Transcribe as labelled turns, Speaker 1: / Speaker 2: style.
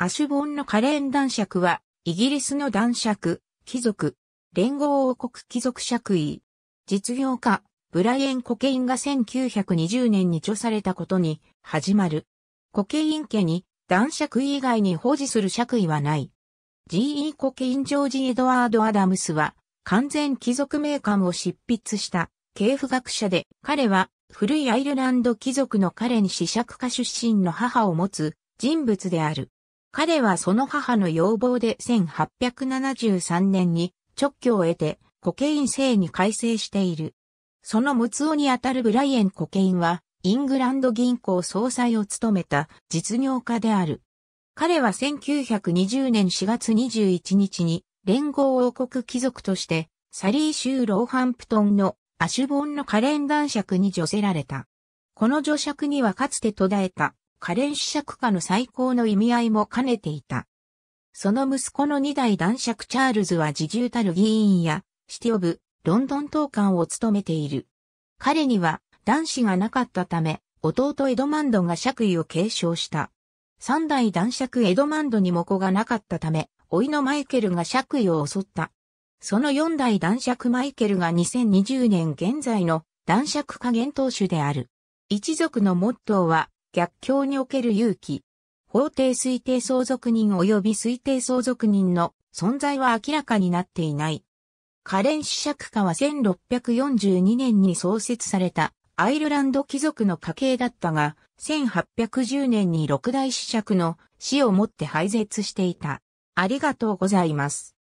Speaker 1: アシュボンのカレーン男爵は、イギリスの男
Speaker 2: 爵、貴族、連合王国貴族爵位。実業家、ブライエン・コケインが1920年に著されたことに、始まる。コケイン家に、男爵位以外に保持する爵位はない。G.E. コケイン・ジョージ・エドワード・アダムスは、完全貴族名鑑を執筆した、系譜学者で、彼は、古いアイルランド貴族の彼に子爵家出身の母を持つ、人物である。彼はその母の要望で1873年に直居を得てコケイン制に改正している。そのムツオにあたるブライエン・コケインは、イングランド銀行総裁を務めた実業家である。彼は1920年4月21日に連合王国貴族としてサリー州ローハンプトンのアシュボンのカレン男爵に除せられた。この除爵にはかつて途絶えた可憐子爵家の最高の意味合いも兼ねていた。その息子の二代男爵チャールズは自重たる議員や、シティオブ、ロンドン党官を務めている。彼には男子がなかったため、弟エドマンドが爵位を継承した。三代男爵エドマンドにも子がなかったため、老いのマイケルが爵位を襲った。その四代男爵マイケルが2020年現在の男爵加減当主である。一族のモットーは、逆境における勇気。法定推定相続人及び推定相続人の存在は明らかになっていない。カレン子爵家は1642年に創設されたアイルランド貴族の家系だったが、1810年に六
Speaker 1: 大子爵の死をもって廃絶していた。ありがとうございます。